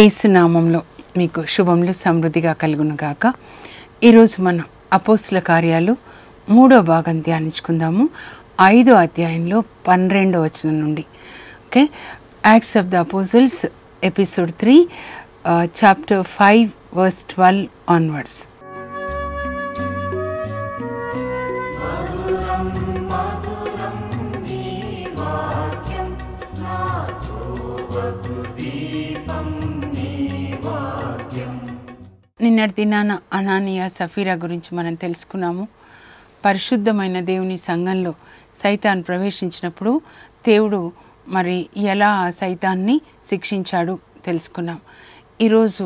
ఏసునామంలో మీకు శుభములు సమృద్ధిగా కలుగును గాక ఈరోజు మనం అపోస్ల కార్యాలు మూడో భాగం ధ్యానించుకుందాము ఐదో అధ్యాయంలో పన్నెండో వచనం నుండి okay acts of the apostles episode three chapter five verse twelve onwards నిన్నటి దినాన అనానియ సఫీరా గురించి మనం తెలుసుకున్నాము పరిశుద్ధమైన దేవుని సంఘంలో సైతాన్ ప్రవేశించినప్పుడు దేవుడు మరి ఎలా ఆ సైతాన్ని శిక్షించాడు తెలుసుకున్నాం ఈరోజు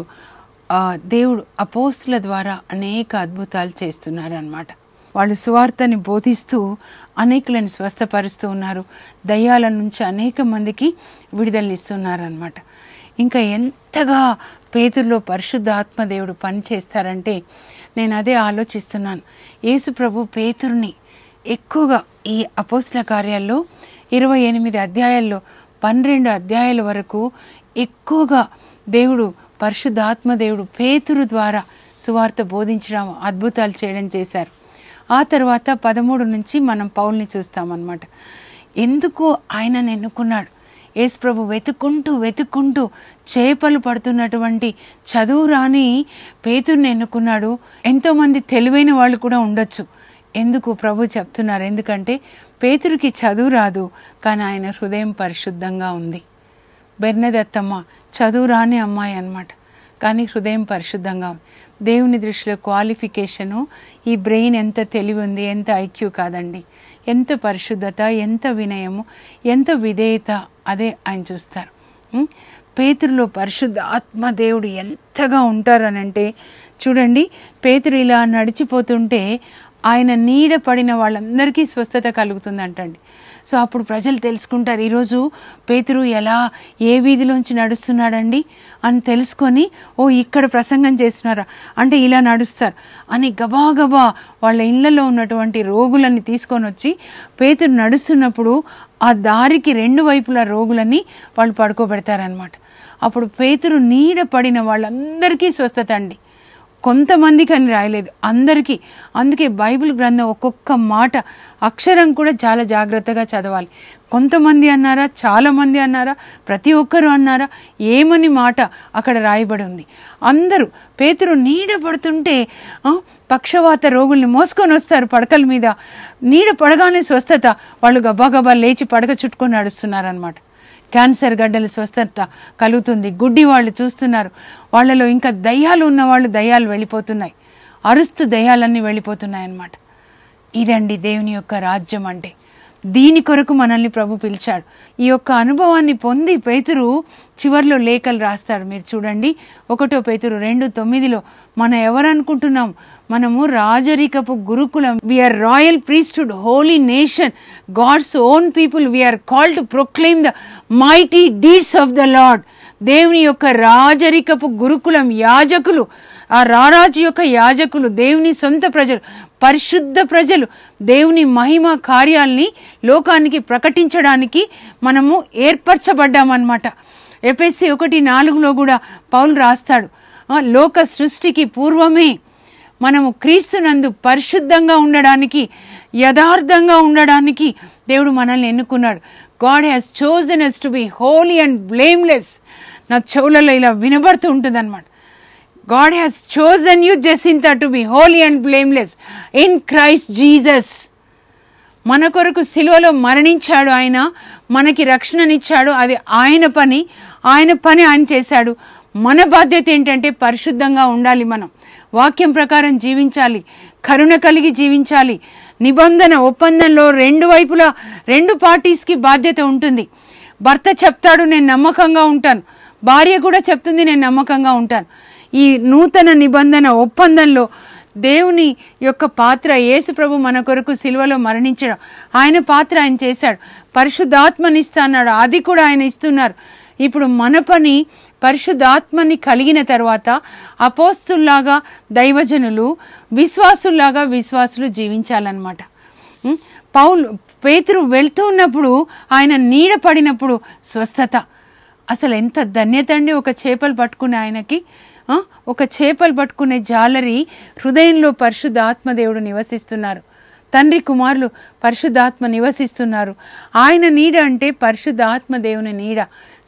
దేవుడు అపోస్ల ద్వారా అనేక అద్భుతాలు చేస్తున్నారనమాట వాళ్ళు సువార్తని బోధిస్తూ అనేకులను స్వస్థపరుస్తూ ఉన్నారు దయ్యాల నుంచి అనేక మందికి విడుదలనిస్తున్నారనమాట ఇంకా ఎంతగా పేదల్లో పరిశుద్ధ ఆత్మదేవుడు పనిచేస్తారంటే నేను అదే ఆలోచిస్తున్నాను యేసు ప్రభు పేతుర్ని ఎక్కువగా ఈ అపోస్ల కార్యాల్లో ఇరవై ఎనిమిది అధ్యాయాల్లో పన్నెండు అధ్యాయాల వరకు ఎక్కువగా దేవుడు పరిశుద్ధాత్మదేవుడు పేతురు ద్వారా సువార్త బోధించడం అద్భుతాలు చేయడం చేశారు ఆ తర్వాత పదమూడు నుంచి మనం పౌల్ని చూస్తామన్నమాట ఎందుకు ఆయన ఎన్నుకున్నాడు ప్రభు వెతుక్కుంటూ వెతుక్కుంటూ చేపలు పడుతున్నటువంటి చదువు రాని పేతుర్ని ఎన్నుకున్నాడు ఎంతోమంది తెలివైన వాళ్ళు కూడా ఉండొచ్చు ఎందుకు ప్రభు చెప్తున్నారు ఎందుకంటే పేతురికి చదువు రాదు కానీ ఆయన హృదయం పరిశుద్ధంగా ఉంది బెర్నదత్తమ్మ చదువు రాని అమ్మాయి అనమాట కానీ హృదయం పరిశుద్ధంగా దేవుని దృష్టిలో క్వాలిఫికేషను ఈ బ్రెయిన్ ఎంత తెలివి ఉంది ఎంత ఐక్యూ కాదండి ఎంత పరిశుద్ధత ఎంత వినయము ఎంత విధేయత అదే ఆయన చూస్తారు పేతురులో పరిశుద్ధ ఆత్మ దేవుడు ఎంతగా ఉంటారనంటే చూడండి పేతురు ఇలా నడిచిపోతుంటే ఆయన నీడ పడిన వాళ్ళందరికీ స్వస్థత అంటండి సో అప్పుడు ప్రజలు తెలుసుకుంటారు ఈరోజు పేతురు ఎలా ఏ వీధిలోంచి నడుస్తున్నాడండి అని తెలుసుకొని ఓ ఇక్కడ ప్రసంగం చేస్తున్నారా అంటే ఇలా నడుస్తారు అని గబాగబా వాళ్ళ ఇళ్లలో ఉన్నటువంటి రోగులని తీసుకొని వచ్చి పేతురు నడుస్తున్నప్పుడు ఆ దారికి రెండు వైపుల రోగులని వాళ్ళు పడుకోబెడతారనమాట అప్పుడు పేతురు నీడ పడిన వాళ్ళందరికీ స్వస్థత అండి కొంతమందికి అని రాయలేదు అందరికీ అందుకే బైబిల్ గ్రంథం ఒక్కొక్క మాట అక్షరం కూడా చాలా జాగ్రత్తగా చదవాలి కొంతమంది అన్నారా చాలామంది అన్నారా ప్రతి ఒక్కరు అన్నారా ఏమని మాట అక్కడ రాయబడి ఉంది అందరూ పేతురు నీడ పడుతుంటే పక్షవాత రోగుల్ని మోసుకొని వస్తారు పడకల మీద నీడ పడగానే స్వస్థత వాళ్ళు గబా లేచి పడక చుట్టుకొని నడుస్తున్నారనమాట క్యాన్సర్ గడ్డలు స్వస్థత కలుగుతుంది గుడ్డి వాళ్ళు చూస్తున్నారు వాళ్ళలో ఇంకా దయ్యాలు ఉన్న వాళ్ళు దయ్యాలు వెళ్ళిపోతున్నాయి అరుస్తు దయ్యాలన్నీ వెళ్ళిపోతున్నాయి అన్నమాట ఇదండి దేవుని యొక్క రాజ్యం అంటే దీని కొరకు మనల్ని ప్రభు పిలిచాడు ఈ యొక్క అనుభవాన్ని పొంది పేతురు చివరిలో లేఖలు రాస్తాడు మీరు చూడండి ఒకటో పేతురు రెండు తొమ్మిదిలో మనం ఎవరనుకుంటున్నాం మనము రాజరికపు గురుకులం we are royal priesthood holy nation God's own people we are call to proclaim the mighty deeds of the lord దేవుని యొక్క రాజరికపు గురుకులం యాజకులు ఆ రారాజు యొక్క యాజకులు దేవుని సొంత ప్రజలు పరిశుద్ధ ప్రజలు దేవుని మహిమ కార్యాల్ని లోకానికి ప్రకటించడానికి మనము ఏర్పరచబడ్డామన్నమాట ఎపిఎస్సి ఒకటి నాలుగులో కూడా పౌలు రాస్తాడు లోక సృష్టికి పూర్వమే మనము క్రీస్తునందు పరిశుద్ధంగా ఉండడానికి యథార్థంగా ఉండడానికి దేవుడు మనల్ని ఎన్నుకున్నాడు God has chosen us to be holy and blameless నా చెవులలో ఇలా వినబడుతూ ఉంటుంది అనమాట God has chosen you, Jacinta, to be holy and blameless in Christ Jesus మన కొరకు శిలువలో మరణించాడు ఆయన మనకి రక్షణనిచ్చాడు అది ఆయన పని ఆయన పని ఆయన చేశాడు మన బాధ్యత ఏంటంటే పరిశుద్ధంగా ఉండాలి మనం వాక్యం ప్రకారం జీవించాలి కరుణ కలిగి జీవించాలి నిబంధన ఒప్పందంలో రెండు వైపులా రెండు పార్టీస్కి బాధ్యత ఉంటుంది భర్త చెప్తాడు నేను నమ్మకంగా ఉంటాను భార్య కూడా చెప్తుంది నేను నమ్మకంగా ఉంటాను ఈ నూతన నిబంధన ఒప్పందంలో దేవుని యొక్క పాత్ర యేసు ప్రభు మన కొరకు సిల్వలో మరణించడం ఆయన పాత్ర ఆయన చేశాడు పరిశుద్ధాత్మనిస్తాడు అది కూడా ఆయన ఇస్తున్నారు ఇప్పుడు మన పని పరిశుద్ధాత్మని కలిగిన తర్వాత అపోస్తుల్లాగా దైవజనులు విశ్వాసుల్లాగా విశ్వాసులు జీవించాలన్నమాట పౌలు పేతురు వెళ్తూ ఉన్నప్పుడు ఆయన నీడ పడినప్పుడు స్వస్థత అసలు ఎంత ధన్యత అండి ఒక చేపలు పట్టుకునే ఆయనకి ఒక చేపలు పట్టుకునే జాలరి హృదయంలో పరిశుద్ధాత్మదేవుడు నివసిస్తున్నారు తండ్రి కుమారులు పరిశుద్ధాత్మ నివసిస్తున్నారు ఆయన నీడ అంటే పరిశుద్ధాత్మ దేవుని నీడ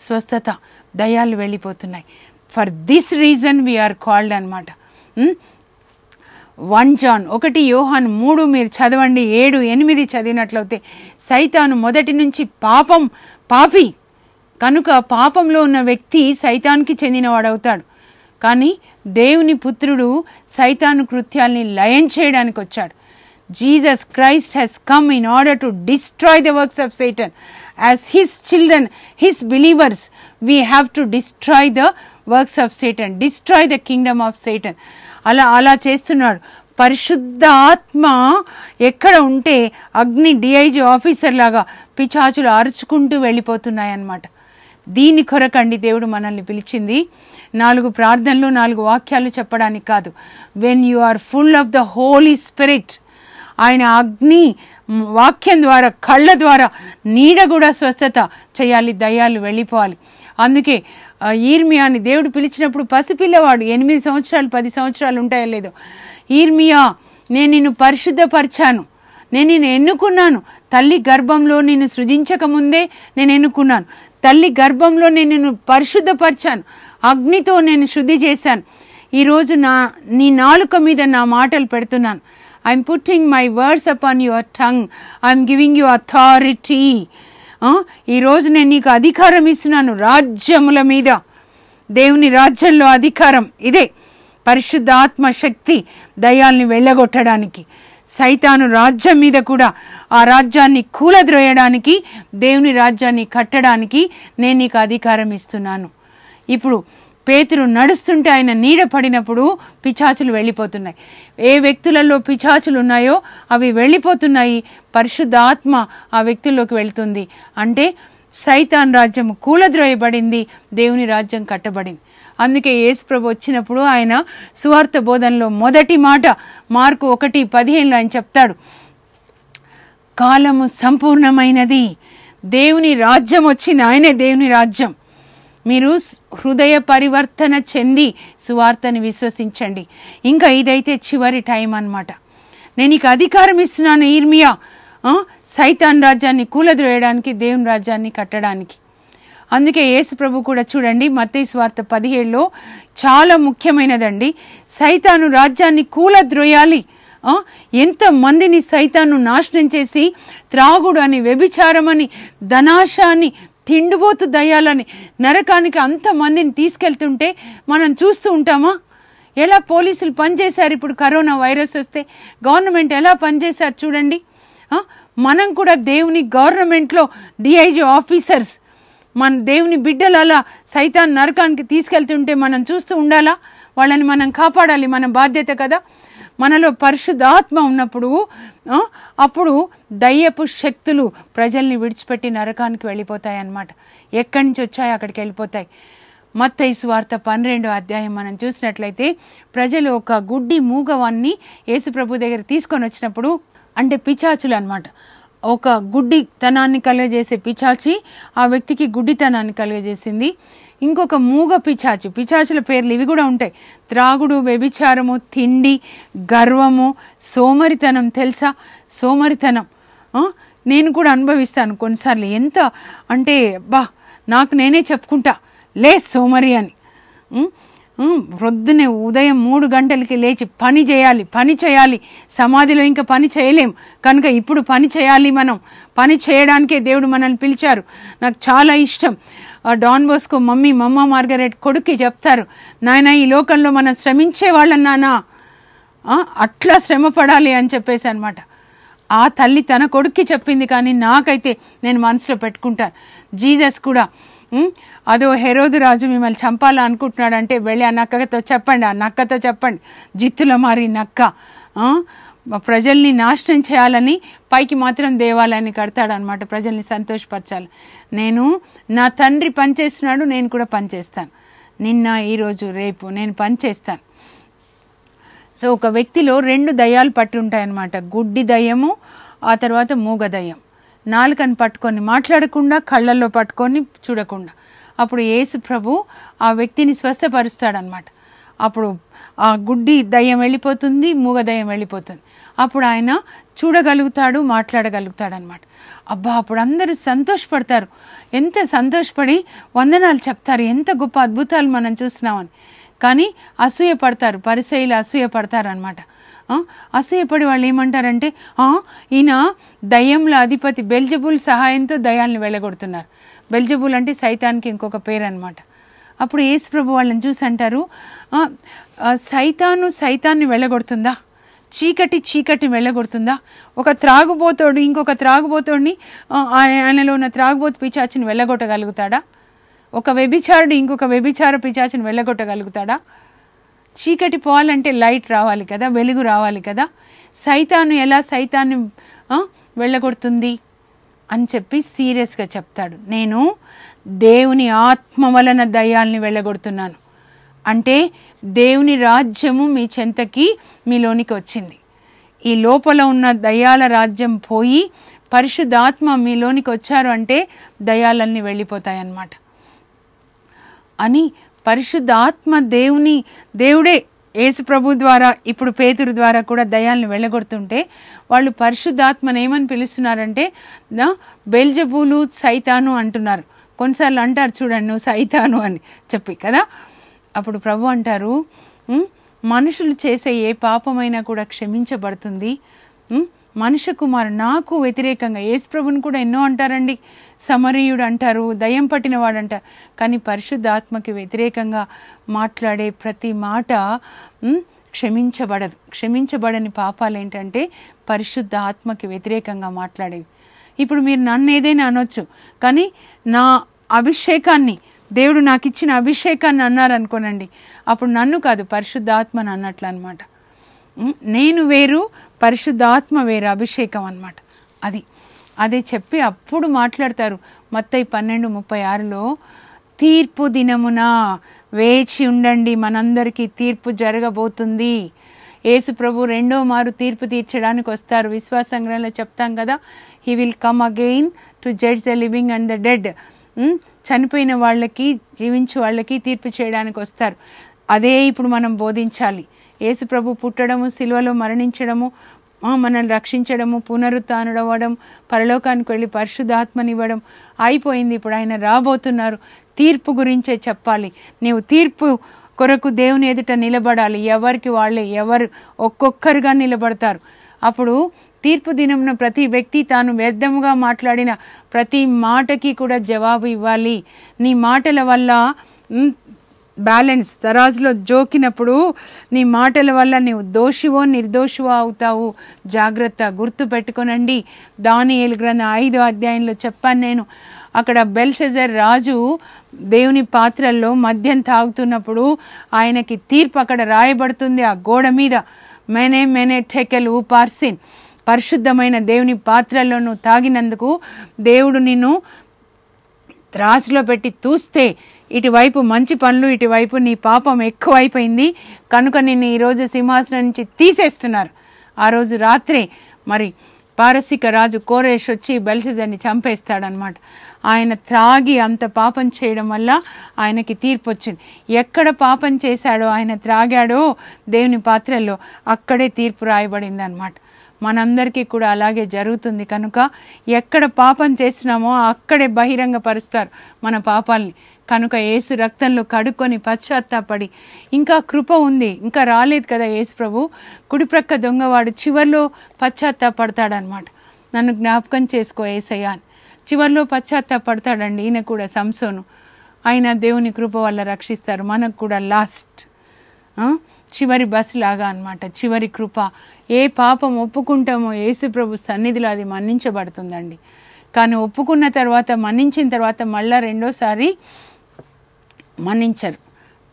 స్వస్థత దయాలు వెళ్ళిపోతున్నాయి for this reason we are called అనమాట వన్ జాన్ ఒకటి యోహాన్ మూడు మీరు చదవండి ఏడు ఎనిమిది చదివినట్లయితే సైతాను మొదటి నుంచి పాపం పాపి కనుక పాపంలో ఉన్న వ్యక్తి సైతానికి చెందినవాడవుతాడు కానీ దేవుని పుత్రుడు సైతాను కృత్యాల్ని లయం చేయడానికి వచ్చాడు Jesus Christ has come in order to destroy the works of Satan as his children his believers we have to destroy the works of Satan destroy the kingdom of Satan అలా అలా చేస్తున్నాడు పరిశుద్ధ ఆత్మ ఎక్కడ ఉంటే అగ్ని డిఐజీ ఆఫీసర్ లాగా పిచాచులు అరుచుకుంటూ వెళ్ళిపోతున్నాయన్నమాట దీని కొరకండి దేవుడు మనల్ని పిలిచింది నాలుగు ప్రార్థనలు నాలుగు వాక్యాలు చెప్పడానికి కాదు when you are full of the Holy Spirit ఆయన అగ్ని వాక్యం ద్వారా కళ్ళ ద్వారా నీడ కూడా స్వస్థత చేయాలి దయ్యాలు వెళ్ళిపోవాలి అందుకే ఈర్మియాని దేవుడు పిలిచినప్పుడు పసిపిల్లవాడు ఎనిమిది సంవత్సరాలు పది సంవత్సరాలు ఉంటాయో లేదో ఈర్మియా నేను నిన్ను పరిశుద్ధపరిచాను నేను నిన్ను ఎన్నుకున్నాను తల్లి గర్భంలో నిన్ను సృజించకముందే నేను ఎన్నుకున్నాను తల్లి గర్భంలో నేను పరిశుద్ధపరిచాను అగ్నితో నేను శుద్ధి చేశాను ఈరోజు నా నీ నాలుక మీద నా మాటలు పెడుతున్నాను I'm putting my words upon your tongue I'm giving you authority ఈరోజు నేను నీకు అధికారం ఇస్తున్నాను రాజ్యముల మీద దేవుని రాజ్యంలో అధికారం ఇదే పరిశుద్ధాత్మ శక్తి దయాల్ని వెళ్ళగొట్టడానికి సైతాను రాజ్యం మీద కూడా ఆ రాజ్యాన్ని కూలద్రోయడానికి దేవుని రాజ్యాన్ని కట్టడానికి నేను నీకు అధికారం ఇస్తున్నాను ఇప్పుడు పేతురు నడుస్తుంటే ఆయన నీడ పడినప్పుడు పిచాచులు వెళ్ళిపోతున్నాయి ఏ వ్యక్తులలో పిచాచులు ఉన్నాయో అవి వెళ్ళిపోతున్నాయి పరిశుద్ధ ఆత్మ ఆ వ్యక్తుల్లోకి వెళ్తుంది అంటే సైతాన్ రాజ్యం కూలద్రోయబడింది దేవుని రాజ్యం కట్టబడింది అందుకే యేసుప్రభు వచ్చినప్పుడు ఆయన సువార్త బోధనలో మొదటి మాట మార్కు ఒకటి పదిహేనులో ఆయన చెప్తాడు కాలము సంపూర్ణమైనది దేవుని రాజ్యం వచ్చింది ఆయనే దేవుని రాజ్యం మీరు హృదయ పరివర్తన చెంది సువార్తని విశ్వసించండి ఇంకా ఇదైతే చివరి టైం అనమాట నేను ఇక అధికారం ఇస్తున్నాను ఈర్మియా సైతాన్ రాజ్యాన్ని కూలద్రోయడానికి దేవుని రాజ్యాన్ని కట్టడానికి అందుకే యేసు ప్రభు కూడా చూడండి మత్తయి స్వార్థ పదిహేడులో చాలా ముఖ్యమైనదండి సైతాను రాజ్యాన్ని కూలద్రోయాలి మందిని సైతాను నాశనం చేసి త్రాగుడు అని వ్యభిచారమని ధనాశ అని తిండిపోతు దయాలని నరకానికి అంత మందిని తీసుకెళ్తుంటే మనం చూస్తూ ఉంటామా ఎలా పోలీసులు పనిచేశారు ఇప్పుడు కరోనా వైరస్ వస్తే గవర్నమెంట్ ఎలా పనిచేశారు చూడండి మనం కూడా దేవుని గవర్నమెంట్లో డిఐజీ ఆఫీసర్స్ మన దేవుని బిడ్డలు అలా సైతాన్ నరకానికి తీసుకెళ్తుంటే మనం చూస్తూ ఉండాలా వాళ్ళని మనం కాపాడాలి మన బాధ్యత కదా మనలో పరిశుద్ధాత్మ ఉన్నప్పుడు అప్పుడు దయ్యపు శక్తులు ప్రజల్ని విడిచిపెట్టి నరకానికి వెళ్ళిపోతాయి అన్నమాట ఎక్కడి నుంచి వచ్చాయో అక్కడికి వెళ్ళిపోతాయి మత్తైసు వార్త పన్నెండో అధ్యాయం మనం చూసినట్లయితే ప్రజలు ఒక గుడ్డి మూగవాన్ని యేసుప్రభు దగ్గర తీసుకొని వచ్చినప్పుడు అంటే పిచాచులు అనమాట ఒక గుడ్డితనాన్ని కలుగజేసే పిచాచి ఆ వ్యక్తికి గుడ్డితనాన్ని కలుగజేసింది ఇంకొక మూగ పిచాచి పిచాచుల పేర్లు ఇవి కూడా ఉంటాయి త్రాగుడు వ్యభిచారము తిండి గర్వము సోమరితనం తెలుసా సోమరితనం నేను కూడా అనుభవిస్తాను కొన్నిసార్లు ఎంత అంటే బా నాకు నేనే చెప్పుకుంటా లే సోమరి అని వృద్ధునే ఉదయం మూడు గంటలకి లేచి పని చేయాలి పని చేయాలి సమాధిలో ఇంకా పని చేయలేం కనుక ఇప్పుడు పని చేయాలి మనం పని చేయడానికే దేవుడు మనల్ని పిలిచారు నాకు చాలా ఇష్టం Don Bosco mummy mamma Margaret కొడుక్కి చెప్తారు నాయన ఈ లోకంలో మనం శ్రమించే వాళ్ళన్నానా అట్లా శ్రమ పడాలి అని చెప్పేసి అనమాట ఆ తల్లి తన కొడుక్కి చెప్పింది కానీ నాకైతే నేను మనసులో పెట్టుకుంటాను జీజస్ కూడా అదో హెరోదు రాజు మిమ్మల్ని చంపాలా అంటే వెళ్ళి ఆ నక్కతో చెప్పండి ఆ నక్కతో చెప్పండి జిత్తుల మారి నక్క ప్రజల్ని నాశనం చేయాలని పైకి మాత్రం దేవాలయాన్ని కడతాడనమాట ప్రజల్ని సంతోషపరచాలి నేను నా తండ్రి పనిచేస్తున్నాడు నేను కూడా పనిచేస్తాను నిన్న ఈరోజు రేపు నేను పనిచేస్తాను సో ఒక వ్యక్తిలో రెండు దయాలు పట్టి ఉంటాయన్నమాట గుడ్డి దయ్యము ఆ తర్వాత మూగ దయ్యం నాలుకని పట్టుకొని మాట్లాడకుండా కళ్ళల్లో పట్టుకొని చూడకుండా అప్పుడు యేసు ప్రభు ఆ వ్యక్తిని స్వస్థపరుస్తాడనమాట అప్పుడు ఆ గుడ్డి దయ్యం వెళ్ళిపోతుంది మూగ దయ్యం వెళ్ళిపోతుంది అప్పుడు ఆయన చూడగలుగుతాడు మాట్లాడగలుగుతాడు అనమాట అబ్బా అప్పుడు అందరూ సంతోషపడతారు ఎంత సంతోషపడి వందనాలు చెప్తారు ఎంత గొప్ప అద్భుతాలు మనం చూస్తున్నామని కానీ అసూయపడతారు పరిశైలు అసూయపడతారు అనమాట అసూయపడి వాళ్ళు ఏమంటారంటే ఈయన దయ్యంలో అధిపతి బెల్జబుల్ సహాయంతో దయాల్ని వెళ్ళగొడుతున్నారు బెల్జబుల్ అంటే సైతానికి ఇంకొక పేరు అనమాట అప్పుడు యేసు ప్రభు వాళ్ళని చూసి అంటారు సైతాను సైతాన్ని వెళ్ళగొడుతుందా చీకటి చీకటి వెళ్ళగొడుతుందా ఒక త్రాగుబోతోడు ఇంకొక త్రాగుబోతోడిని ఆయనలో ఉన్న త్రాగుబోతు పిచాచిని వెళ్ళగొట్టగలుగుతాడా ఒక వ్యభిచారుడు ఇంకొక వ్యభిచార పిచాచిని వెళ్ళగొట్టగలుగుతాడా చీకటి పోవాలంటే లైట్ రావాలి కదా వెలుగు రావాలి కదా సైతాను ఎలా సైతాన్ని వెళ్ళగొడుతుంది అని చెప్పి సీరియస్గా చెప్తాడు నేను దేవుని ఆత్మ వలన దయాల్ని వెళ్ళగొడుతున్నాను అంటే దేవుని రాజ్యము మీ చెంతకి మీలోనికి వచ్చింది ఈ లోపల ఉన్న దయాల రాజ్యం పోయి పరిశుద్ధాత్మ మీలోనికి వచ్చారు అంటే దయాలన్నీ వెళ్ళిపోతాయన్నమాట అని పరిశుద్ధాత్మ దేవుని దేవుడే యేసు ప్రభు ద్వారా ఇప్పుడు పేతురు ద్వారా కూడా దయాలను వెళ్ళగొడుతుంటే వాళ్ళు పరిశుద్ధాత్మను ఏమని పిలుస్తున్నారంటే బెల్జబూలు సైతాను అంటున్నారు కొన్నిసార్లు అంటారు చూడండి నువ్వు సైతాను అని చెప్పి కదా అప్పుడు ప్రభు అంటారు మనుషులు చేసే ఏ పాపమైనా కూడా క్షమించబడుతుంది మనిషి కుమారు నాకు వ్యతిరేకంగా యేసుప్రభుని కూడా ఎన్నో అంటారండి సమరీయుడు అంటారు దయ్యం పట్టిన వాడంటారు కానీ పరిశుద్ధాత్మకి వ్యతిరేకంగా మాట్లాడే ప్రతి మాట క్షమించబడదు క్షమించబడని పాపాలు ఏంటంటే పరిశుద్ధ ఆత్మకి వ్యతిరేకంగా మాట్లాడేవి ఇప్పుడు మీరు నన్ను ఏదైనా అనొచ్చు కానీ నా అభిషేకాన్ని దేవుడు నాకు ఇచ్చిన అభిషేకాన్ని అన్నారనుకోనండి అప్పుడు నన్ను కాదు పరిశుద్ధాత్మని అన్నట్లు అనమాట నేను వేరు పరిశుద్ధాత్మ వేరు అభిషేకం అనమాట అది అదే చెప్పి అప్పుడు మాట్లాడతారు మత్తయి పన్నెండు ముప్పై ఆరులో తీర్పు దినమున వేచి ఉండండి మనందరికీ తీర్పు జరగబోతుంది యేసు ప్రభు రెండో మారు తీర్పు తీర్చడానికి వస్తారు విశ్వాస సంగ్రహంలో చెప్తాం కదా he will come again to judge the living and the dead చనిపోయిన వాళ్ళకి జీవించే వాళ్ళకి తీర్పు చేయడానికి వస్తారు అదే ఇప్పుడు మనం బోధించాలి ప్రభు పుట్టడము శిలువలో మరణించడము మనల్ని రక్షించడము పునరుత్నడవడం పరలోకానికి వెళ్ళి పరిశుద్ధాత్మనివ్వడం అయిపోయింది ఇప్పుడు ఆయన రాబోతున్నారు తీర్పు గురించే చెప్పాలి నీవు తీర్పు కొరకు దేవుని ఎదుట నిలబడాలి ఎవరికి వాళ్ళే ఎవరు ఒక్కొక్కరుగా నిలబడతారు అప్పుడు తీర్పు దినంన ప్రతి వ్యక్తి తాను వ్యర్థముగా మాట్లాడిన ప్రతి మాటకి కూడా జవాబు ఇవ్వాలి నీ మాటల వల్ల బ్యాలెన్స్ తరాజులో జోకినప్పుడు నీ మాటల వల్ల నీవు దోషివో నిర్దోషివో అవుతావు జాగ్రత్త గుర్తు పెట్టుకొనండి దాని గ్రంథ ఐదో అధ్యాయంలో చెప్పాను నేను అక్కడ బెల్షెజర్ రాజు దేవుని పాత్రల్లో మద్యం తాగుతున్నప్పుడు ఆయనకి తీర్పు అక్కడ రాయబడుతుంది ఆ గోడ మీద మెనే మెనే ఠెకెల్ ఊ పార్సిన్ పరిశుద్ధమైన దేవుని పాత్రల్లో తాగినందుకు దేవుడు నిన్ను త్రాసులో పెట్టి తూస్తే ఇటువైపు మంచి పనులు ఇటువైపు నీ పాపం ఎక్కువైపోయింది కనుక నిన్ను ఈరోజు సింహాసనం నుంచి తీసేస్తున్నారు ఆ రోజు రాత్రే మరి పారసిక రాజు కోరేష్ వచ్చి బెల్షజర్ని చంపేస్తాడనమాట ఆయన త్రాగి అంత పాపం చేయడం వల్ల ఆయనకి తీర్పు వచ్చింది ఎక్కడ పాపం చేశాడో ఆయన త్రాగాడో దేవుని పాత్రలో అక్కడే తీర్పు రాయబడింది అనమాట మనందరికీ కూడా అలాగే జరుగుతుంది కనుక ఎక్కడ పాపం చేసినామో అక్కడే బహిరంగపరుస్తారు మన పాపాలని కనుక ఏసు రక్తంలో కడుక్కొని పశ్చాత్తాపడి ఇంకా కృప ఉంది ఇంకా రాలేదు కదా యేసు ప్రభు కుడిప్రక్క దొంగవాడు చివరిలో పశ్చాత్తాపడతాడనమాట నన్ను జ్ఞాపకం చేసుకో ఏసయ్యా చివరిలో పశ్చాత్తాపడతాడండి ఈయన కూడా సంసోను ఆయన దేవుని కృప వల్ల రక్షిస్తారు మనకు కూడా లాస్ట్ చివరి బస్ లాగా అనమాట చివరి కృప ఏ పాపం ఒప్పుకుంటామో ప్రభు సన్నిధిలో అది మన్నించబడుతుందండి కానీ ఒప్పుకున్న తర్వాత మన్నించిన తర్వాత మళ్ళీ రెండోసారి మన్నించరు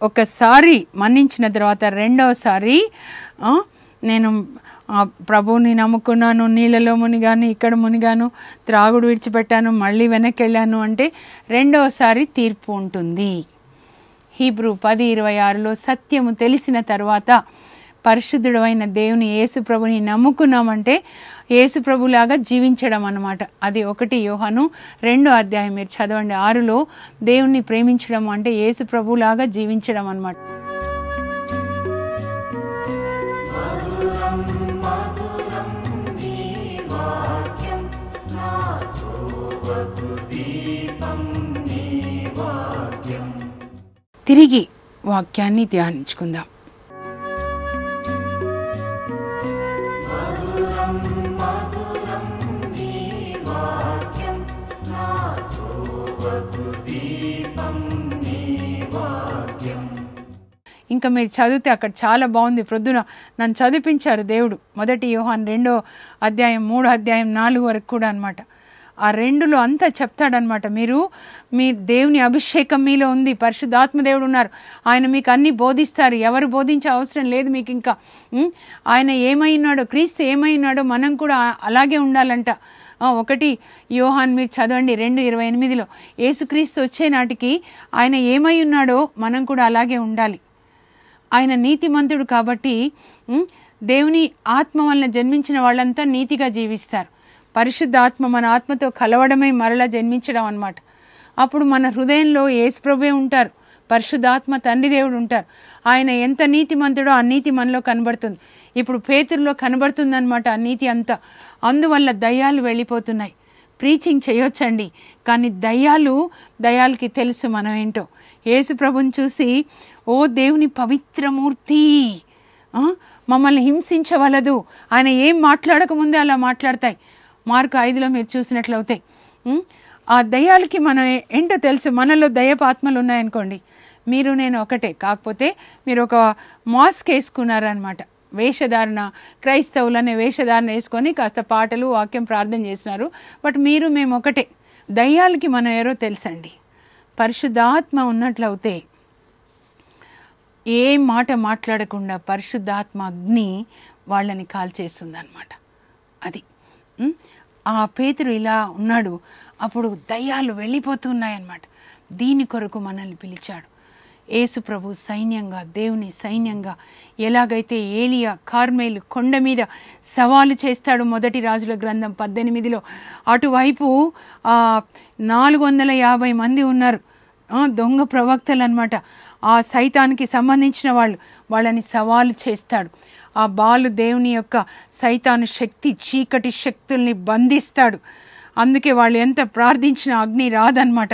ఒకసారి మన్నించిన తర్వాత రెండవసారి నేను ప్రభువుని నమ్ముకున్నాను నీళ్ళలో మునిగాను ఇక్కడ మునిగాను త్రాగుడు విడిచిపెట్టాను మళ్ళీ వెనక్కి వెళ్ళాను అంటే రెండవసారి తీర్పు ఉంటుంది హీబ్రూ పది ఇరవై ఆరులో సత్యము తెలిసిన తర్వాత పరిశుద్ధుడు అయిన దేవుని ప్రభుని నమ్ముకున్నామంటే ప్రభులాగా జీవించడం అనమాట అది ఒకటి యోహను రెండో అధ్యాయం మీరు చదవండి ఆరులో దేవుణ్ణి ప్రేమించడం అంటే ప్రభులాగా జీవించడం అనమాట తిరిగి వాక్యాన్ని ధ్యానించుకుందాం ఇంకా మీరు చదివితే అక్కడ చాలా బాగుంది ప్రొద్దున నన్ను చదివించారు దేవుడు మొదటి యోహాన్ రెండో అధ్యాయం మూడో అధ్యాయం నాలుగు వరకు కూడా అనమాట ఆ రెండులో అంతా చెప్తాడనమాట మీరు మీ దేవుని అభిషేకం మీలో ఉంది పరిశుద్ధాత్మ దేవుడు ఉన్నారు ఆయన మీకు అన్ని బోధిస్తారు ఎవరు బోధించే అవసరం లేదు మీకు ఇంకా ఆయన ఏమైనాడో క్రీస్తు ఏమైనాడో మనం కూడా అలాగే ఉండాలంట ఒకటి యోహాన్ మీరు చదవండి రెండు ఇరవై ఎనిమిదిలో ఏసుక్రీస్తు వచ్చే నాటికి ఆయన ఏమై ఉన్నాడో మనం కూడా అలాగే ఉండాలి ఆయన నీతిమంతుడు కాబట్టి దేవుని ఆత్మ వలన జన్మించిన వాళ్ళంతా నీతిగా జీవిస్తారు పరిశుద్ధ ఆత్మ మన ఆత్మతో కలవడమే మరలా జన్మించడం అనమాట అప్పుడు మన హృదయంలో ఏసుప్రభే ఉంటారు పరిశుద్ధాత్మ తండ్రి దేవుడు ఉంటారు ఆయన ఎంత నీతిమంతుడో ఆ నీతి మనలో కనబడుతుంది ఇప్పుడు పేతుల్లో కనబడుతుందనమాట ఆ నీతి అంతా అందువల్ల దయ్యాలు వెళ్ళిపోతున్నాయి ప్రీచింగ్ చేయొచ్చండి కానీ దయ్యాలు దయ్యాలకి తెలుసు మనం ఏంటో ప్రభుని చూసి ఓ దేవుని పవిత్రమూర్తి మమ్మల్ని హింసించవలదు ఆయన ఏం మాట్లాడకముందే అలా మాట్లాడతాయి మార్క్ ఐదులో మీరు చూసినట్లయితే ఆ దయాలకి మన ఏంటో తెలుసు మనలో దయపాత్మలు ఉన్నాయనుకోండి మీరు నేను ఒకటే కాకపోతే మీరు ఒక మాస్క్ వేసుకున్నారనమాట వేషధారణ క్రైస్తవులు అనే వేషధారణ వేసుకొని కాస్త పాటలు వాక్యం ప్రార్థన చేస్తున్నారు బట్ మీరు మేము ఒకటే దయ్యాలకి మనం ఎవరో తెలుసండి పరిశుద్ధాత్మ ఉన్నట్లయితే ఏ మాట మాట్లాడకుండా పరిశుద్ధాత్మ అగ్ని వాళ్ళని కాల్చేస్తుందన్నమాట అది ఆ పేతురు ఇలా ఉన్నాడు అప్పుడు దయ్యాలు వెళ్ళిపోతున్నాయన్నమాట దీని కొరకు మనల్ని పిలిచాడు ఏసుప్రభు ప్రభు సైన్యంగా దేవుని సైన్యంగా ఎలాగైతే ఏలియా కార్మేలు కొండ మీద సవాలు చేస్తాడు మొదటి రాజుల గ్రంథం పద్దెనిమిదిలో అటువైపు నాలుగు వందల యాభై మంది ఉన్నారు దొంగ ప్రవక్తలు అనమాట ఆ సైతానికి సంబంధించిన వాళ్ళు వాళ్ళని సవాలు చేస్తాడు ఆ బాలు దేవుని యొక్క సైతాను శక్తి చీకటి శక్తుల్ని బంధిస్తాడు అందుకే వాళ్ళు ఎంత ప్రార్థించిన అగ్ని రాదనమాట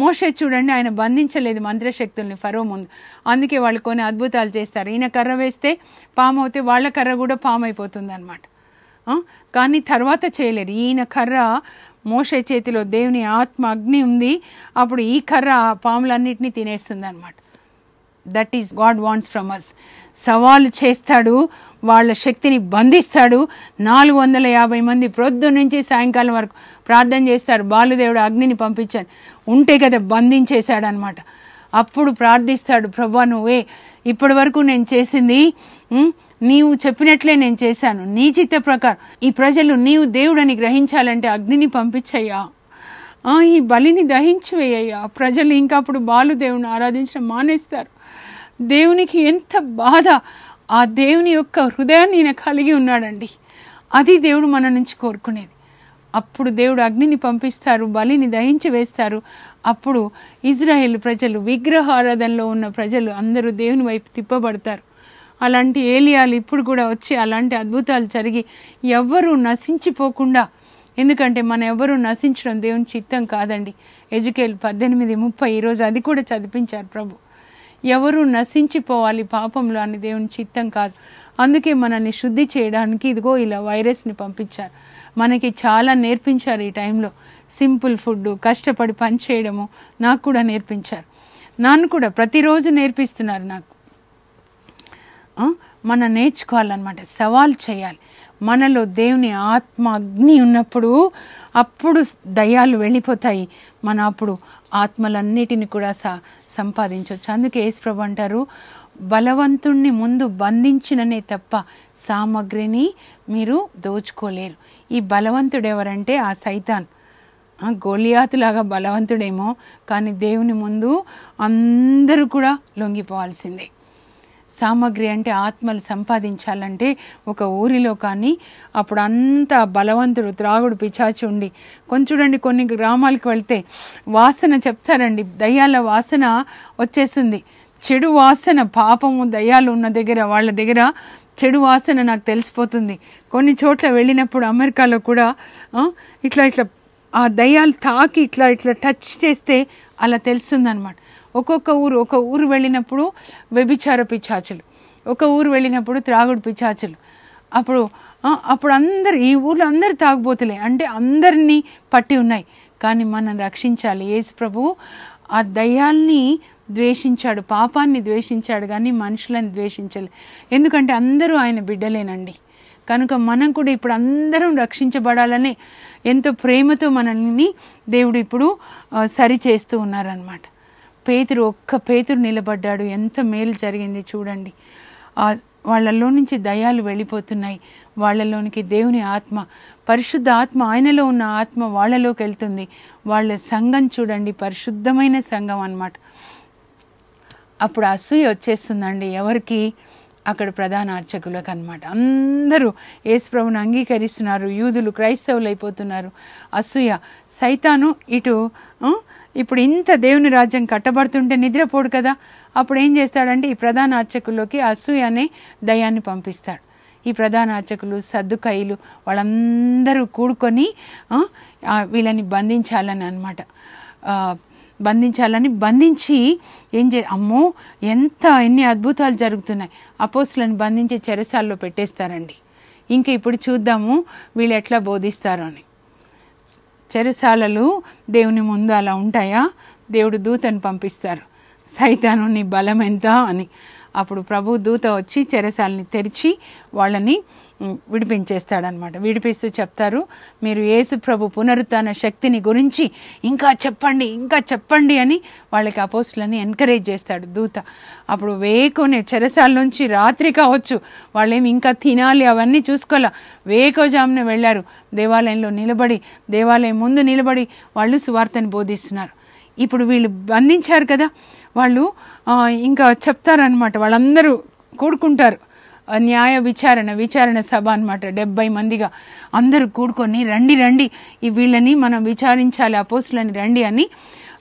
మోసే చూడండి ఆయన బంధించలేదు మంత్రశక్తుల్ని ఫరో ముందు అందుకే వాళ్ళు కొన్ని అద్భుతాలు చేస్తారు ఈయన కర్ర వేస్తే పాము అవుతే వాళ్ళ కర్ర కూడా పాము అయిపోతుంది అనమాట కానీ తర్వాత చేయలేరు ఈయన కర్ర మోసే చేతిలో దేవుని ఆత్మ అగ్ని ఉంది అప్పుడు ఈ కర్ర పాములన్నింటినీ తినేస్తుంది అనమాట that is God wants from us సవాలు చేస్తాడు వాళ్ళ శక్తిని బంధిస్తాడు నాలుగు వందల యాభై మంది ప్రొద్దు నుంచి సాయంకాలం వరకు ప్రార్థన చేస్తారు బాలుదేవుడు అగ్నిని పంపించాను ఉంటే కదా బంధించేశాడు అనమాట అప్పుడు ప్రార్థిస్తాడు ప్రభా నువ్వే ఇప్పటి వరకు నేను చేసింది నీవు చెప్పినట్లే నేను చేశాను నీ చిత్త ప్రకారం ఈ ప్రజలు నీవు దేవుడని గ్రహించాలంటే అగ్నిని పంపించయ్యా ఈ బలిని దహించివేయ్యా ప్రజలు ఇంకా అప్పుడు బాలుదేవుని ఆరాధించడం మానేస్తారు దేవునికి ఎంత బాధ ఆ దేవుని యొక్క హృదయాన్ని ఈయన కలిగి ఉన్నాడండి అది దేవుడు మన నుంచి కోరుకునేది అప్పుడు దేవుడు అగ్నిని పంపిస్తారు బలిని దహించి వేస్తారు అప్పుడు ఇజ్రాయేల్ ప్రజలు విగ్రహారాధనలో ఉన్న ప్రజలు అందరూ దేవుని వైపు తిప్పబడతారు అలాంటి ఏలియాలు ఇప్పుడు కూడా వచ్చి అలాంటి అద్భుతాలు జరిగి ఎవ్వరూ నశించిపోకుండా ఎందుకంటే మన ఎవరు నశించడం దేవుని చిత్తం కాదండి ఎజుకేల్ పద్దెనిమిది ముప్పై ఈరోజు అది కూడా చదివించారు ప్రభు ఎవరు నశించిపోవాలి పాపంలో అని దేవుని చిత్తం కాదు అందుకే మనల్ని శుద్ధి చేయడానికి ఇదిగో ఇలా వైరస్ని పంపించారు మనకి చాలా నేర్పించారు ఈ టైంలో సింపుల్ ఫుడ్ కష్టపడి పని చేయడము నాకు కూడా నేర్పించారు నన్ను కూడా ప్రతిరోజు నేర్పిస్తున్నారు నాకు మనం నేర్చుకోవాలన్నమాట సవాల్ చేయాలి మనలో దేవుని ఆత్మ అగ్ని ఉన్నప్పుడు అప్పుడు దయాలు వెళ్ళిపోతాయి మన అప్పుడు ఆత్మలన్నిటిని కూడా స సంపాదించవచ్చు అందుకే యేసుప్రభు అంటారు బలవంతుణ్ణి ముందు బంధించిననే తప్ప సామగ్రిని మీరు దోచుకోలేరు ఈ బలవంతుడు ఎవరంటే ఆ సైతాన్ గోలియాతులాగా బలవంతుడేమో కానీ దేవుని ముందు అందరూ కూడా లొంగిపోవాల్సిందే సామాగ్రి అంటే ఆత్మలు సంపాదించాలంటే ఒక ఊరిలో కానీ అప్పుడు అంతా బలవంతుడు త్రాగుడు పిచాచి ఉండి కొంచెం చూడండి కొన్ని గ్రామాలకు వెళ్తే వాసన చెప్తారండి దయ్యాల వాసన వచ్చేసింది చెడు వాసన పాపము దయ్యాలు ఉన్న దగ్గర వాళ్ళ దగ్గర చెడు వాసన నాకు తెలిసిపోతుంది కొన్ని చోట్ల వెళ్ళినప్పుడు అమెరికాలో కూడా ఇట్లా ఇట్లా ఆ దయ్యాలు తాకి ఇట్లా ఇట్లా టచ్ చేస్తే అలా తెలుస్తుందన్నమాట ఒక్కొక్క ఊరు ఒక ఊరు వెళ్ళినప్పుడు వ్యభిచార పిచ్చాచులు ఒక ఊరు వెళ్ళినప్పుడు త్రాగుడు పిచ్చాచులు అప్పుడు అప్పుడు అందరు ఈ ఊర్లో అందరు తాగుబోతులే అంటే అందరినీ పట్టి ఉన్నాయి కానీ మనం రక్షించాలి యేసు ప్రభు ఆ దయ్యాల్ని ద్వేషించాడు పాపాన్ని ద్వేషించాడు కానీ మనుషులను ద్వేషించాలి ఎందుకంటే అందరూ ఆయన బిడ్డలేనండి కనుక మనం కూడా ఇప్పుడు అందరం రక్షించబడాలని ఎంతో ప్రేమతో మనల్ని దేవుడు ఇప్పుడు సరి చేస్తూ ఉన్నారనమాట పేతురు ఒక్క పేతురు నిలబడ్డాడు ఎంత మేలు జరిగింది చూడండి వాళ్ళలో నుంచి దయాలు వెళ్ళిపోతున్నాయి వాళ్ళలోనికి దేవుని ఆత్మ పరిశుద్ధ ఆత్మ ఆయనలో ఉన్న ఆత్మ వాళ్ళలోకి వెళ్తుంది వాళ్ళ సంఘం చూడండి పరిశుద్ధమైన సంఘం అనమాట అప్పుడు అసూయ వచ్చేస్తుందండి ఎవరికి అక్కడ ప్రధాన అర్చకులకు అనమాట అందరూ యేసుప్రభుని అంగీకరిస్తున్నారు యూదులు క్రైస్తవులు అయిపోతున్నారు అసూయ సైతాను ఇటు ఇప్పుడు ఇంత దేవుని రాజ్యం కట్టబడుతుంటే నిద్రపోడు కదా అప్పుడు ఏం చేస్తాడంటే ఈ ప్రధాన అర్చకుల్లోకి అసూయ అనే దయాన్ని పంపిస్తాడు ఈ ప్రధాన అర్చకులు సర్దుకాయలు వాళ్ళందరూ కూడుకొని వీళ్ళని బంధించాలని అనమాట బంధించాలని బంధించి ఏం చే అమ్మో ఎంత ఎన్ని అద్భుతాలు జరుగుతున్నాయి అపోసులను బంధించే చెరసాల్లో పెట్టేస్తారండి ఇంకా ఇప్పుడు చూద్దాము వీళ్ళు ఎట్లా బోధిస్తారో అని చెరసాలలు దేవుని ముందు అలా ఉంటాయా దేవుడు దూతను పంపిస్తారు సైతాను నీ బలం ఎంత అని అప్పుడు ప్రభు దూత వచ్చి చెరసాలని తెరిచి వాళ్ళని విడిపించేస్తాడనమాట విడిపిస్తూ చెప్తారు మీరు యేసు ప్రభు పునరుత్న శక్తిని గురించి ఇంకా చెప్పండి ఇంకా చెప్పండి అని వాళ్ళకి అపోస్టులని ఎంకరేజ్ చేస్తాడు దూత అప్పుడు వేకునే చెరసాల నుంచి రాత్రి కావచ్చు వాళ్ళేమి ఇంకా తినాలి అవన్నీ చూసుకోలే వేకోజామునే వెళ్ళారు దేవాలయంలో నిలబడి దేవాలయం ముందు నిలబడి వాళ్ళు సువార్తను బోధిస్తున్నారు ఇప్పుడు వీళ్ళు బంధించారు కదా వాళ్ళు ఇంకా చెప్తారనమాట వాళ్ళందరూ కూడుకుంటారు న్యాయ విచారణ విచారణ సభ అనమాట డెబ్బై మందిగా అందరూ కూడుకొని రండి రండి ఈ వీళ్ళని మనం విచారించాలి పోస్టులని రండి అని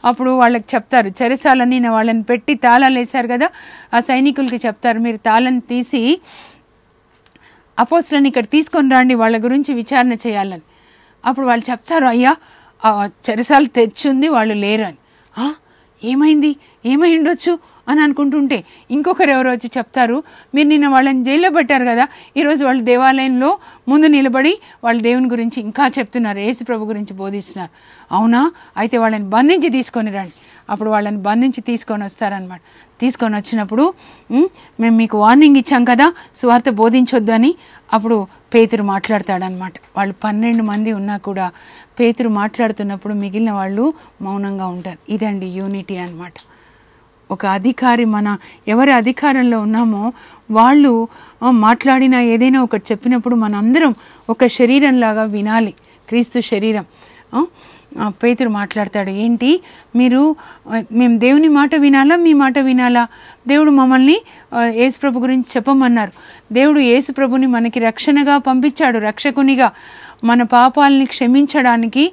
అప్పుడు వాళ్ళకి చెప్తారు చెరసాలని వాళ్ళని పెట్టి తాళాలు వేశారు కదా ఆ సైనికులకి చెప్తారు మీరు తాళం తీసి అపోసులని ఇక్కడ తీసుకొని రండి వాళ్ళ గురించి విచారణ చేయాలని అప్పుడు వాళ్ళు చెప్తారు అయ్యా చెరసాలు తెచ్చుంది వాళ్ళు లేరని ఏమైంది ఏమై ఉండొచ్చు అని అనుకుంటుంటే ఇంకొకరు ఎవరో వచ్చి చెప్తారు మీరు నిన్న వాళ్ళని జైల్లో పెట్టారు కదా ఈరోజు వాళ్ళు దేవాలయంలో ముందు నిలబడి వాళ్ళ దేవుని గురించి ఇంకా చెప్తున్నారు యేసు ప్రభు గురించి బోధిస్తున్నారు అవునా అయితే వాళ్ళని బంధించి తీసుకొని రండి అప్పుడు వాళ్ళని బంధించి తీసుకొని వస్తారనమాట తీసుకొని వచ్చినప్పుడు మేము మీకు వార్నింగ్ ఇచ్చాం కదా స్వార్థ బోధించొద్దు అని అప్పుడు పేతురు మాట్లాడతాడనమాట వాళ్ళు పన్నెండు మంది ఉన్నా కూడా పేతురు మాట్లాడుతున్నప్పుడు మిగిలిన వాళ్ళు మౌనంగా ఉంటారు ఇదండి యూనిటీ అనమాట ఒక అధికారి మన ఎవరి అధికారంలో ఉన్నామో వాళ్ళు మాట్లాడిన ఏదైనా ఒకటి చెప్పినప్పుడు మనందరం ఒక శరీరంలాగా వినాలి క్రీస్తు శరీరం పేతురు మాట్లాడతాడు ఏంటి మీరు మేము దేవుని మాట వినాలా మీ మాట వినాలా దేవుడు మమ్మల్ని యేసుప్రభు గురించి చెప్పమన్నారు దేవుడు యేసుప్రభుని మనకి రక్షణగా పంపించాడు రక్షకునిగా మన పాపాలని క్షమించడానికి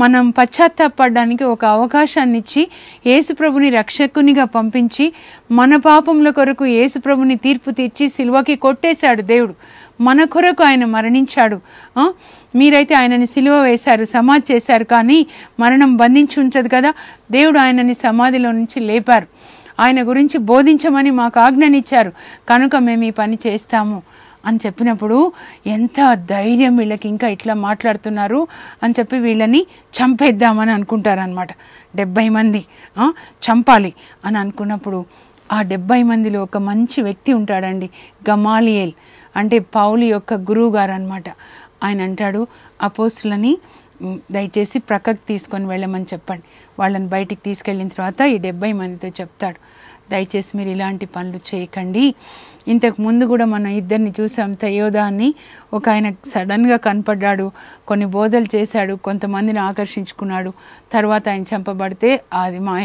మనం పశ్చాత్తాపడడానికి ఒక అవకాశాన్ని ఇచ్చి యేసుప్రభుని రక్షకునిగా పంపించి మన పాపముల కొరకు యేసుప్రభుని తీర్పు తీర్చి సిల్వకి కొట్టేశాడు దేవుడు మన కొరకు ఆయన మరణించాడు మీరైతే ఆయనని సిలువ వేశారు సమాధి చేశారు కానీ మరణం బంధించి ఉంచదు కదా దేవుడు ఆయనని సమాధిలో నుంచి లేపారు ఆయన గురించి బోధించమని మాకు ఆజ్ఞనిచ్చారు కనుక మేము ఈ పని చేస్తాము అని చెప్పినప్పుడు ఎంత ధైర్యం వీళ్ళకి ఇంకా ఇట్లా మాట్లాడుతున్నారు అని చెప్పి వీళ్ళని చంపేద్దామని అనుకుంటారనమాట డెబ్బై మంది చంపాలి అని అనుకున్నప్పుడు ఆ డెబ్బై మందిలో ఒక మంచి వ్యక్తి ఉంటాడండి గమాలియల్ అంటే పౌలి యొక్క గురువు గారు అనమాట ఆయన అంటాడు ఆ పోస్టులని దయచేసి ప్రక్కకు తీసుకొని వెళ్ళమని చెప్పండి వాళ్ళని బయటికి తీసుకెళ్ళిన తర్వాత ఈ డెబ్బై మందితో చెప్తాడు దయచేసి మీరు ఇలాంటి పనులు చేయకండి ఇంతకు ముందు కూడా మనం ఇద్దరిని చూసాం తయోధాన్ని ఒక ఆయన సడన్గా కనపడ్డాడు కొన్ని బోధలు చేశాడు కొంతమందిని ఆకర్షించుకున్నాడు తర్వాత ఆయన చంపబడితే అది మాయ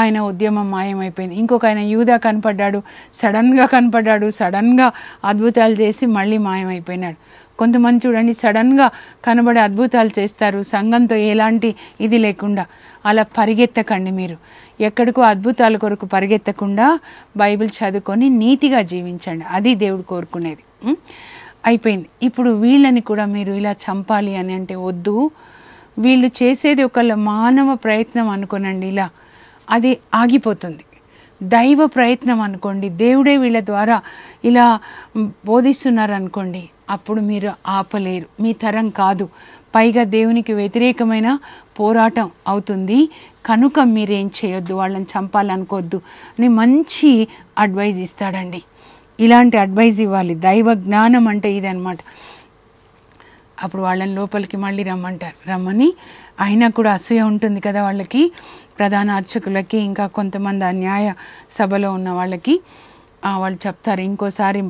ఆయన ఉద్యమం మాయమైపోయింది ఇంకొక ఆయన యూదా కనపడ్డాడు సడన్గా కనపడ్డాడు సడన్గా అద్భుతాలు చేసి మళ్ళీ మాయమైపోయినాడు కొంతమంది చూడండి సడన్గా కనబడే అద్భుతాలు చేస్తారు సంఘంతో ఎలాంటి ఇది లేకుండా అలా పరిగెత్తకండి మీరు ఎక్కడికో అద్భుతాల కొరకు పరిగెత్తకుండా బైబిల్ చదువుకొని నీతిగా జీవించండి అది దేవుడు కోరుకునేది అయిపోయింది ఇప్పుడు వీళ్ళని కూడా మీరు ఇలా చంపాలి అని అంటే వద్దు వీళ్ళు చేసేది ఒకళ్ళ మానవ ప్రయత్నం అనుకోనండి ఇలా అది ఆగిపోతుంది దైవ ప్రయత్నం అనుకోండి దేవుడే వీళ్ళ ద్వారా ఇలా బోధిస్తున్నారు అనుకోండి అప్పుడు మీరు ఆపలేరు మీ తరం కాదు పైగా దేవునికి వ్యతిరేకమైన పోరాటం అవుతుంది కనుక మీరేం చేయొద్దు వాళ్ళని చంపాలనుకోవద్దు అని మంచి అడ్వైజ్ ఇస్తాడండి ఇలాంటి అడ్వైజ్ ఇవ్వాలి దైవ జ్ఞానం అంటే ఇదనమాట అప్పుడు వాళ్ళని లోపలికి మళ్ళీ రమ్మంటారు రమ్మని అయినా కూడా అసూయ ఉంటుంది కదా వాళ్ళకి ప్రధాన అర్చకులకి ఇంకా కొంతమంది న్యాయ సభలో ఉన్న వాళ్ళకి వాళ్ళు చెప్తారు ఇంకోసారి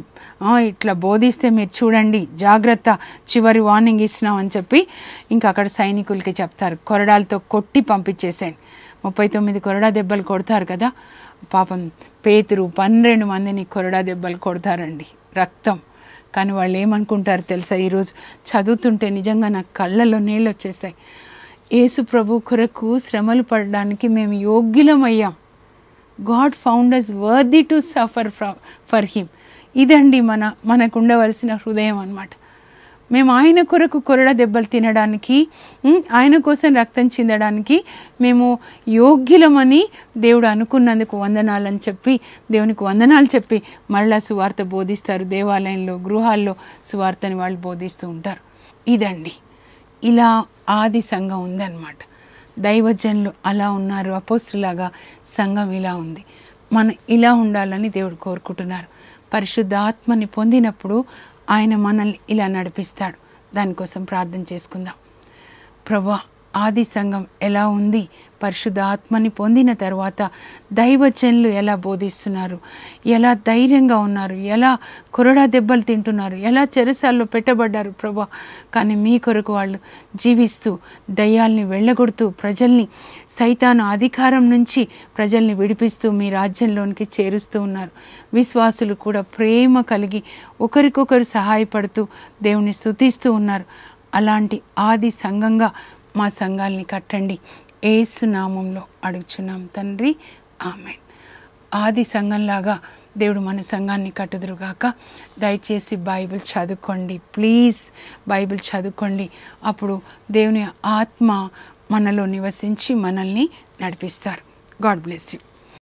ఇట్లా బోధిస్తే మీరు చూడండి జాగ్రత్త చివరి వార్నింగ్ ఇస్తున్నాం అని చెప్పి ఇంకా అక్కడ సైనికులకి చెప్తారు కొరడాలతో కొట్టి పంపించేసేయండి ముప్పై తొమ్మిది కొరడా దెబ్బలు కొడతారు కదా పాపం పేతురు పన్నెండు మందిని కొరడా దెబ్బలు కొడతారండి రక్తం కానీ వాళ్ళు ఏమనుకుంటారు తెలుసా ఈరోజు చదువుతుంటే నిజంగా నాకు కళ్ళలో నీళ్ళు వచ్చేసాయి యేసు ప్రభు కొరకు శ్రమలు పడడానికి మేము యోగ్యులమయ్యాం God found us worthy to suffer ఫ్ర ఫర్ హిమ్ ఇదండి మన మనకు ఉండవలసిన హృదయం అనమాట మేము ఆయన కొరకు కొరడ దెబ్బలు తినడానికి ఆయన కోసం రక్తం చెందడానికి మేము యోగ్యులమని దేవుడు అనుకున్నందుకు వందనాలు అని చెప్పి దేవునికి వందనాలు చెప్పి మళ్ళా సువార్త బోధిస్తారు దేవాలయంలో గృహాల్లో సువార్తని వాళ్ళు బోధిస్తూ ఉంటారు ఇదండి ఇలా ఆది సంఘం ఉందన్నమాట దైవజనులు అలా ఉన్నారు అపోస్తులాగా సంఘం ఇలా ఉంది మనం ఇలా ఉండాలని దేవుడు కోరుకుంటున్నారు పరిశుద్ధ ఆత్మని పొందినప్పుడు ఆయన మనల్ని ఇలా నడిపిస్తాడు దానికోసం ప్రార్థన చేసుకుందాం ప్రభా ఆది సంఘం ఎలా ఉంది పరిశుద్ధాత్మని పొందిన తర్వాత దైవచనులు ఎలా బోధిస్తున్నారు ఎలా ధైర్యంగా ఉన్నారు ఎలా కొరడా దెబ్బలు తింటున్నారు ఎలా చెరసాల్లో పెట్టబడ్డారు ప్రభా కానీ మీ కొరకు వాళ్ళు జీవిస్తూ దయ్యాల్ని వెళ్ళగొడుతూ ప్రజల్ని సైతాన అధికారం నుంచి ప్రజల్ని విడిపిస్తూ మీ రాజ్యంలోనికి చేరుస్తూ ఉన్నారు విశ్వాసులు కూడా ప్రేమ కలిగి ఒకరికొకరు సహాయపడుతూ దేవుని స్థుతిస్తూ ఉన్నారు అలాంటి ఆది సంఘంగా మా సంఘాలని కట్టండి ఏసునామంలో అడుగుచున్నాం తండ్రి ఆమె ఆది సంఘంలాగా దేవుడు మన సంఘాన్ని కట్టుదురుగాక దయచేసి బైబిల్ చదువుకోండి ప్లీజ్ బైబిల్ చదువుకోండి అప్పుడు దేవుని ఆత్మ మనలో నివసించి మనల్ని నడిపిస్తారు గాడ్ బ్లెస్ యూ